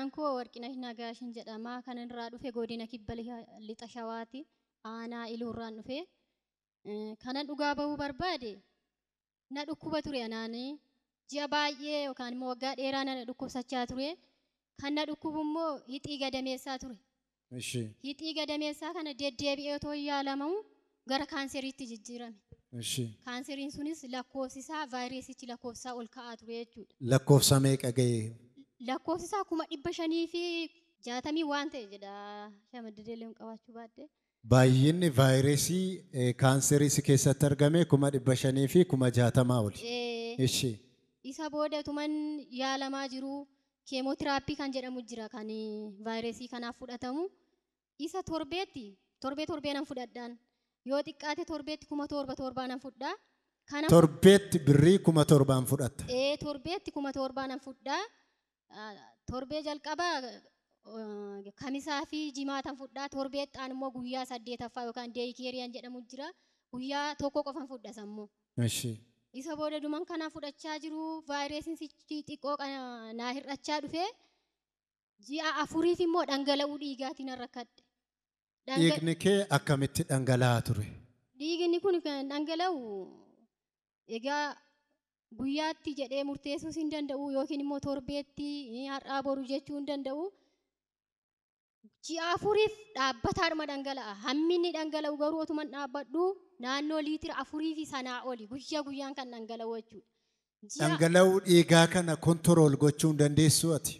Maqaan koo Warqinash Nagaashin jedhama. Kan irraa dhufe godina kibba lixa shawaati. Aanaa iluu irraan dhufee Kanan dhugaa bahuu barbaade na dhukkuba ture anaanii. Ji'a baay'ee yookaan immoo waggaa dheeraa na dhukkubsachaa ture. Kan na dhukkubu immoo hixii gadameessaa ture. Hixii gadameessaa kana deddeebi'ee otoo yaalamu gara kaanseriitti jijjiirame. Kaanseriin sunis lakkoofsisaa vaayiresichi lakkoofsaa ol ka'aa ture jechuudha. Lakkoofsa meeqa ga'ee? lakkoofsisaa kuma dhibba shanii fi jaatamii waan ta'e jedha Baay'inni vaayiresii eh, kaanserii keessatti argame kuma dhibba shanii fi kuma jaatamaa oli. Ishi. Eh. Eh, Isa booda tuman jiru kan jedhamu jira kan vaayiresii kanaaf fudhatamu. Isa torbeetti torbee torbee nam fudhadhaan yoo xiqqaate torbeetti kuma torba torbaa nam fudhaa. Torbeetti birrii kuma torbaan fudhatta. torbeetti kuma torbaa fudhaa. torbee jalqabaa kamisaa fi jimaatan fudhaa torbee xaan immoo guyyaa saddeetaffaa yookaan deekeeriyaan jedhamu jira guyyaa tokko qofan fudha sammuu. Isa booda duman kana fudhachaa jiru vaayiresiin xiqqoo naa hir'achaa dhufe ji'a afuriif immoo dhangala'uu dhiigaatiin rakkadhe. Dhiigni kee akkamitti dhangala'aa ture? Dhiigni kun dhangala'u egaa guyyaatti jedhee murteessuus hin danda'u yookiin immoo torbeetti har'aa boru jechuu hin danda'u. Ji'a afuriif dhaabbataadhuma dhangala'a. Hamminni dhangala'u garuu otuma dhaabbadhu naannoo liitira afuriif sanaa oli guyyaa guyyaan kan dhangala'u jechuudha. Dhangala'uu dhiigaa kana kontirool gochuu hin dandeessu ati.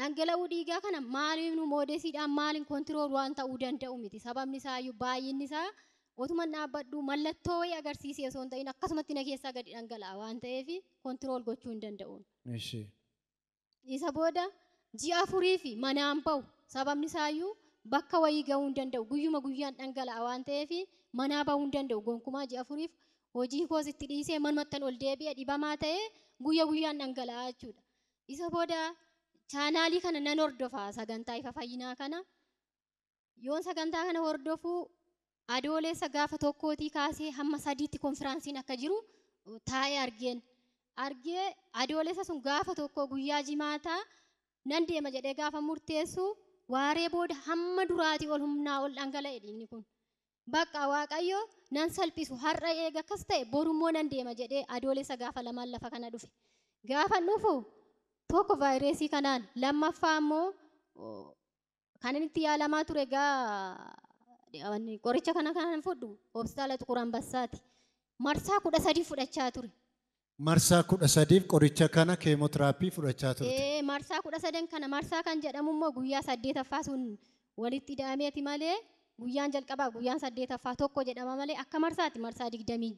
Dhangala'uu dhiigaa kana maaliin moodeesiidhaan maaliin kontirool waan ta'uu danda'u miti. Sababni isaa iyyuu baay'inni isaa. Wotuman dhaabbadhu mallattoo wayii agarsiisee osoo hin ta'in akkasumatti na keessaa gadi dhangala'a waan ta'eef kontirool gochuu hin danda'uun. Isa booda ji'a afurii fi manaan bahu sababni isaayyuu bakka wayii gahuu hin danda'u guyyuma guyyaan dhangala'a waan ta'eef manaa hin danda'u gonkumaa ji'a afuriif hojii koos itti dhiisee manumattan ol deebi'e dhibamaa ta'ee guyyaan jechuudha. Isa booda chaanaalii kana nan hordofaa sagantaa ifaa fayyinaa kana yoon sagantaa kana hordofuu Adoolessa gaafa tokkootii kaasee hamma sadiitti konfiraansiin akka jiru uh, taa'ee argeen. Argee adoolessa sun gaafa tokko guyyaa jimaataa nan deema jedhee gaafa murteessu waaree booda hamma duraatii ol humnaa ol dhangala'e inni kun. Bakka waaqayyo nan salphisu har'a eega akkas ta'e borummoo nan deema jedhee adoolessa gaafa lamaan lafa kana dhufe. Gaafa dhufu tokko vaayireesii kanaan lammaffaa immoo uh, kan inni itti yaalamaa ture gaa qoricha kana kanaan fudhu hospitaala Xiquur Ambassaati. Marsaa kudha sadii fudhachaa ture. Marsaa kudha sadiif qoricha kana keemotiraapii fudhachaa turte. Marsaa kudha kana marsaa kan jedhamu immoo guyyaa sun walitti hidhameeti malee guyyaan jalqabaa guyyaan saddeetaffaa tokko jedhama malee akka marsaa digdamii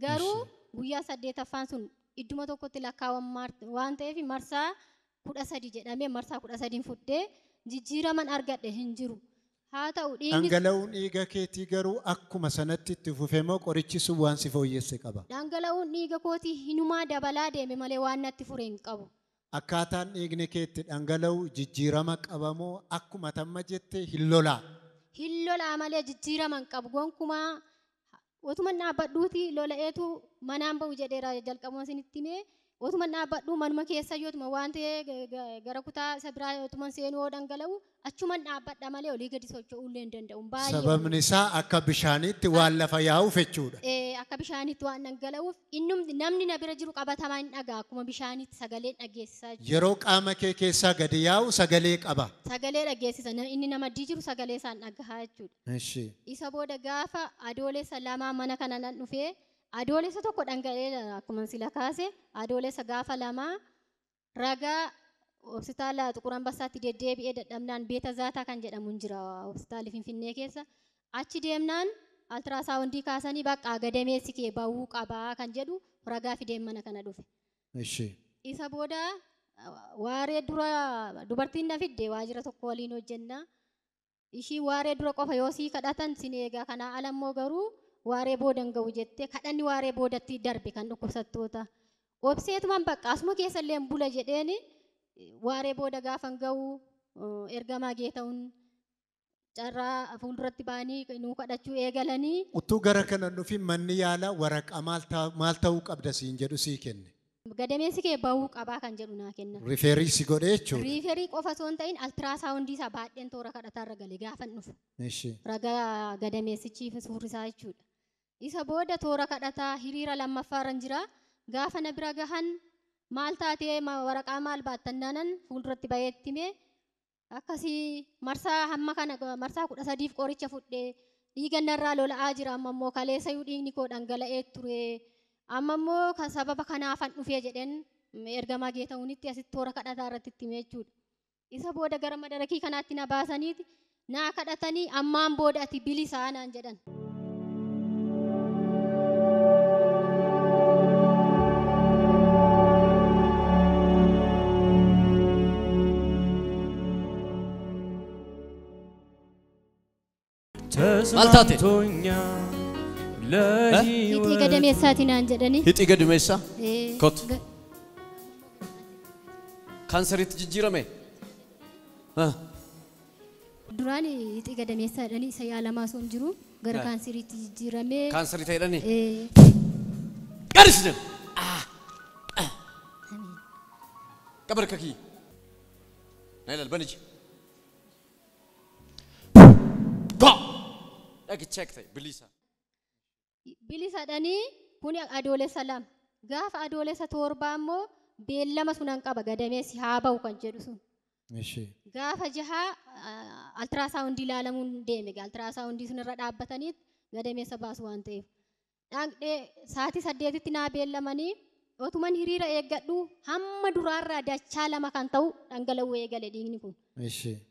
Garuu guyyaa sun tokkotti lakkaawwan waan ta'eef marsaa kudha sadi jedhamee marsaa kudha sadiin fudhee jijjiiraman argadhe hin jiru. haa ta'u dhangala'uun dhiiga keetii garuu akkuma sanatti itti fufemoo moo waan si fooyyesse qaba. Dhangala'uun dhiiga kootii hinumaa dabalaa deeme malee waan natti fure hin qabu. Akkaataan dhiigni keetti dhangala'u jijjiirama qabamoo akkuma tamma jettee hin lolaa. Hin lolaa malee jijjiirama qabu gonkumaa otuma dhaabbadhuuti lola'eetu manaan bau jedheera jalqabuun itti himee. otuman dhaabbadhu manuma keessa yootuma waan ta'ee gara kutaa isa biraa otuman seenuu yoo dhangala'u achuman dhaabbadha malee olii gadi socho'uu illee hin danda'u. Sababni isaa akka bishaaniitti waan lafa yaa'uuf jechuudha. Akka bishaaniitti waan dhangala'uuf inni namni na bira jiru qabatamaa hin dhagaa akkuma bishaaniitti sagalee dhageessisaa jira. Yeroo qaama kee keessaa gadi yaa'u sagalee qaba. Sagalee dhageessisa inni nama addii jiru sagalee isaan dhagahaa jechuudha. Isa booda gaafa adoolessa lamaa mana kana nan dhufee. adoolessa tokko dhangala'ee akkuma silaa kaasee adoolessa gaafa lamaa ragaa hospitaala xuqur ambassaatti deddeebi'ee dadhabnaan beeta zaataa kan jedhamuun jira hospitaalli finfinnee keessa achi deemnaan altiraasaawundii kaasanii baqqaa gadameessi kee bahuu qabaa kan jedhu ragaa fideen mana kana dhufe. Isa booda waaree dura dubartiin na fidde waajira tokko waliin hojjennaa. Ishii waaree dura qofa yoo sii kadhatan sin eegaa kanaa ala garuu waree booda hin ga'u jettee kadhanni waree boodatti darbe kan dhukkubsattoota. Obseetumaan bakka asuma keessallee bula jedheen waree booda gaafa hin ga'u ergamaa geeta'uun carraa fuulduratti ba'anii nuu kadhachuu eegalanii. Utuu gara kana dhufi manni yaalaa waraqaa maal ta'uu qabda siin jedhu sii kenne. Gadameessi kee bahuu qabaa kan jedhu naa kenna. Riferii si godhee jechuudha. Riferii qofa osoo hin ta'in altiraasaawundii isaa baay'een toora kadhataa ragale gaafa dhufu. Ishii. Raga gadameessichiif suurri isaa jechuudha. Isa booda toora kadhataa hiriira lammaffaarra jira. Gaafa na bira gahan maal taatee waraqaa maal baattannaanan fuulduratti bayeetti mee akkasii marsaa hamma kana marsaa kudha sadiif qoricha fudhee dhiiga narraa lola'aa jira amma immoo kaleessayuu dhiigni koo dhangala'ee turee amma immoo sababa kanaafan dhufee jedheen ergamaa geeta'uunitti asitti toora kadhataa irratti itti meechuudha. Isa booda gara madarakii kanaatti na baasaniiti naa kadhatanii ammaan booda ati bilisaa naan jedhan. Maal taate? Hixii gadameessaati naan jedhani. Hixii gadameessaa? Kot. Kaanseriitti jijjiirame? Duraan hixii gadameessaa jedhani isa yaalamaa osoo hin jiru gara kaanseriitti jijjiirame. Kaanseri ta'edhani? Garis jedhan. Qabarka kiyya. Na ilaalbaniji. Lagi cek tadi, belisa. Belisa dah ni, puni ada oleh salam. Gaf ada oleh satu orang mu, bila masuk nak kau bagai demi sihaba ukan jadusun. Mesti. Gaf aja ha, eh, ultrasound di dalam un demi, ultrasound di sana rada abah tanit, bagai demi sebab suan tu. Yang de, saat ini sedia itu tiada bila mana ni, waktu oh, mana hirira egadu, hamma durara dia cahala makan tahu, anggalu egalu dingin pun. Mesti.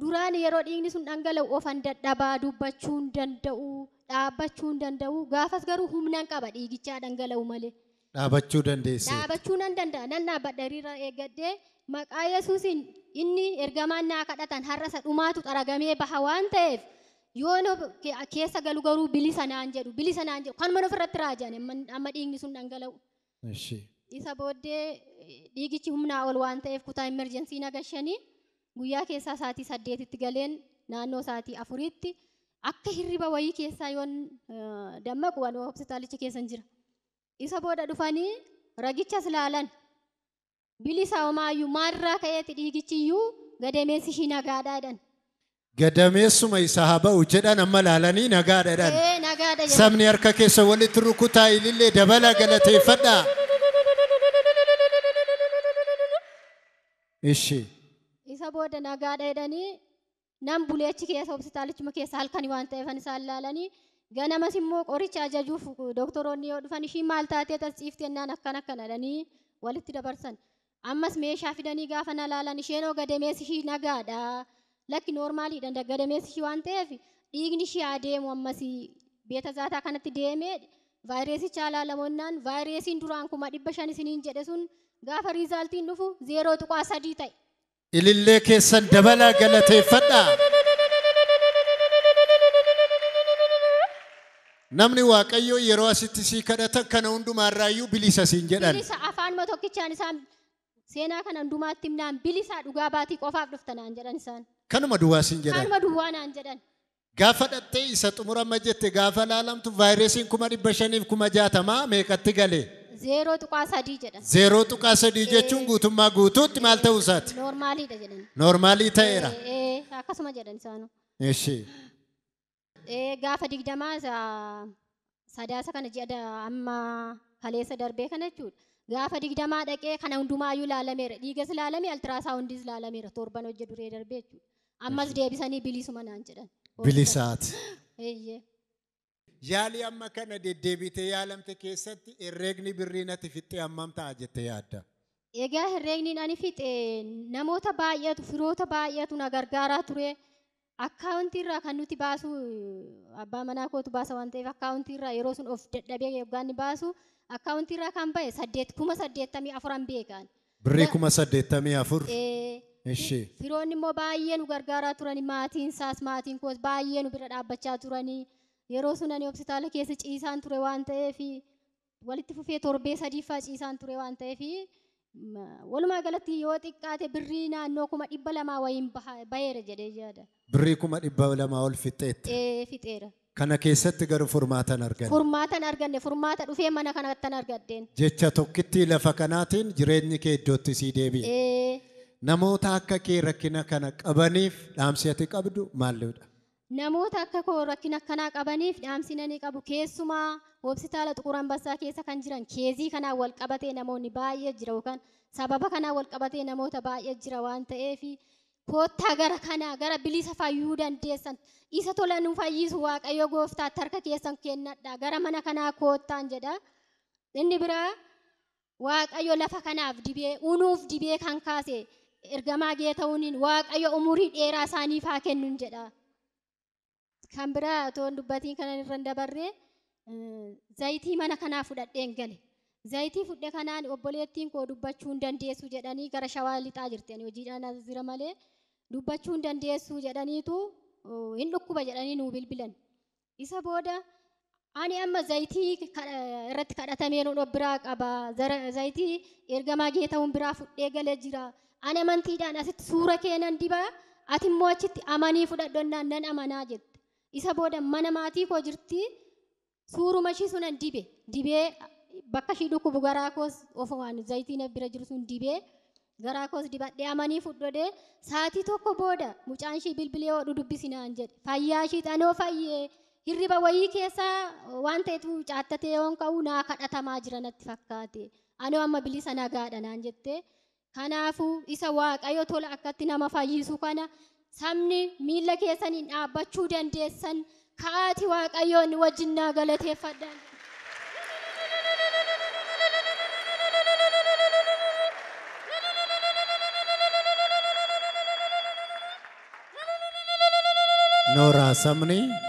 duraan yeroo dhiigni sun dhangala'u ofan dadhabaa dubbachuun hin danda'u dhaabbachuu hin danda'u gaafas garuu humnaan qaba dhiigichaa dhangala'u malee. Dhaabachuu dandeesse. Dhaabachuu nan danda'a nan dhaabbadha hiriira eeggadhee maqaa yesuusin inni ergamaan naa kadhatan har'a isa dhumaatu xaragamee baha waan ta'eef yoo keessa galu garuu bilisa naan jedhu bilisa naan jedhu kan mana ofirratti raajaan amma dhiigni sun dhangala'u. Isaa booddee dhiigichi humnaa ol waan ta'eef kutaa imerjensii naga guyyaa keessaa sa'aatii saddeetitti galeen naannoo sa'aatii afuriitti akka hirriba wayii keessaa yoon dammaqu anoo hospitaalicha keessan jira. Isa booda dhufanii ragichas laalan. Bilisaa homaayyuu maalirraa ka'eeti dhiigichi iyyuu gadameessi ishii nagaadha jedhan. Gadameessuma isa haa jedhan amma laalanii nagaadha jedhan. Sabni harka keessa walitti rukutaa ilillee dabala galateeffadha. Ishee. sana booda nagaadha jedhanii nam buleechi keessa hospitaalichuma keessa halkanii waan ta'eefan isaan laalanii immoo qoricha ajajuuf doktoroonni yoo dhufan ishii maal taatee tarsiifte jennaan akkan akkana jedhanii walitti dabarsan. Ammas meeshaa fidanii gaafa na laalan isheenoo gadameessi ishii nagaadha. Lakki noormaaliidha gadameessi ishii waan ta'eef dhiigni ishii adeemu beeta zaataa kanatti deemee vaayiresicha alaalamonnaan vaayiresiin duraan kuma dhibba isiniin jedhe sun gaafa riizaaltiin dhufu zeeroo tuqaa sadii ta'e. ilillee keessan dabalaa galateeffadha Namni Waaqayyoo yeroo asitti sii kadhatan kana hundumaarraayyuu bilisa siin jedhan. Bilisa afaanuma tokkichaan isaan seenaa kana hundumaatti bilisa dhugaa baatii qofaaf dhufta naan isaan. Kanuma duwwaa siin jedhan. Kanuma duwwaa naan jedhan. Gaafa dhattee isa xumurama jette gaafa laalamtu vaayirasiin kuma dhibba shaniif kuma jaatamaa meeqatti gale? Zeroo tuqaa sadii jechuun guutummaa guutuutti maal ta'uusaati? Noormaaliidha jedhan. Noormaalii ta'eera. Akkasuma jedhan isaanu. Eshi. Gaafa digdamaa sadaasa kana jedha amma kaleessa darbee kana jechuudha. Gaafa digdamaa dhaqee kana hundumaayyuu ilaalameera. Dhiigas ilaalamee altiraasawundiis ilaalameera. Torban hojja duree darbee jechuudha. Ammas deebisanii bilisuma naan jedhan. Bilisaati. yaalii amma kana deddeebitee yaalamte keessatti herreegni birrii nati fixxee hammam ta'a jettee yaadda. Egaa herreegni fixe namoota baay'eetu firoota baay'eetu na gargaaraa ture. Akkaawuntii irraa kan nuti baasu abbaa manaa kootu baasa waan ta'eef irraa yeroo sun of dadhabee yookaan baasu akkaawuntii irraa kan ba'e saddeet kuma saddeettamii afuran beekan. Birrii kuma saddeettamii afur. Ishee. Firoonni immoo baay'ee nu gargaaraa turani koos baay'ee nu bira dhaabbachaa turanii. yeroo sunan hobsitaala keessa ciisaan ture waan ta'eef walitti fufee torbee sadiifaa ciisaan ture waan ta'eef walumaa galatti yoo xiqqaate birrii naannoo kuma dhibba lamaa wayiin baheera Birrii kuma dhibba lamaa ol fixeetti. Ee fixeera. Kana keessatti garuu furmaatan arganne. furmaata dhufee mana kana kanattan argaddeen. Jecha tokkittii lafa kanaatiin jireenyi kee iddootti sii deebi'e. Namoota akka kee rakkina kana qabaniif dhaamsi ati qabdu maalidha? namoota akka koo rakkin akkanaa qabaniif dhaamsina ni qabu. Keessumaa hospitaala Xuqur Ambassaa keessa kan jiran keezii kanaan wal qabatee namoonni baay'ee jira sababa kanaan wal qabatee namoota baay'ee jira waan ta'eef koottaa gara kanaa gara bilisa fayyuu dandeessan isa tola nu fayyisu Waaqayyo gooftaatti harka keessan kennadha gara mana kanaa koottaan jedha. Inni biraa Waaqayyo lafa kanaaf dibee unuuf dibee kan kaase ergamaa gee ta'uuniin Waaqayyo umurii dheeraa isaanii faa kennuun jedha. kan biraa otoo dubbatiin kana irra hin dabarree zayitii mana kanaa fudhadheen gale. Zayitii fudhe kanaan obboleettiin koo dubbachuu hin dandeessu jedhanii gara shawaa lixaa jirti. Hojiidhaan as jira malee dubbachuu hin dandeessu jedhaniitu hin dhukkuba jedhanii nuu bilbilan. Isa booda ani amma zayitii irratti kadhatamee nu biraa qaba. Zayitii ergamaa geetahuun biraa fudhee gale jira. Ani amantiidhaan asitti suura keenan dibaa ati immoo achitti amanii fudhadhonnaan nan amanaa jette. isa booda mana maatii koo jirti suuruma ishii sunan dibe dibee bakka ishii dhukkubu garaa koos ofumaan zayitiin bira jiru sun dibee garaa koos dibadhee amanii fudhodee saatii tokko booda mucaan ishii bilbilee hodhu dubbisinaan jedhe fayyaa ishii xanoo fayyee hirriba wayii keessaa waan ta'etu caattatee yoon ka'u naa kadhatamaa jira natti fakkaate anoo amma bilisa nagaadha naan jettee kanaafuu isa waaqayyo tola akkatti nama fayyisu kana sabni miilla keessaniin dhaabbachuu dandeessan ka'aati waaqayyoon wajjin naa galateeffadhan. Nooraa sabni.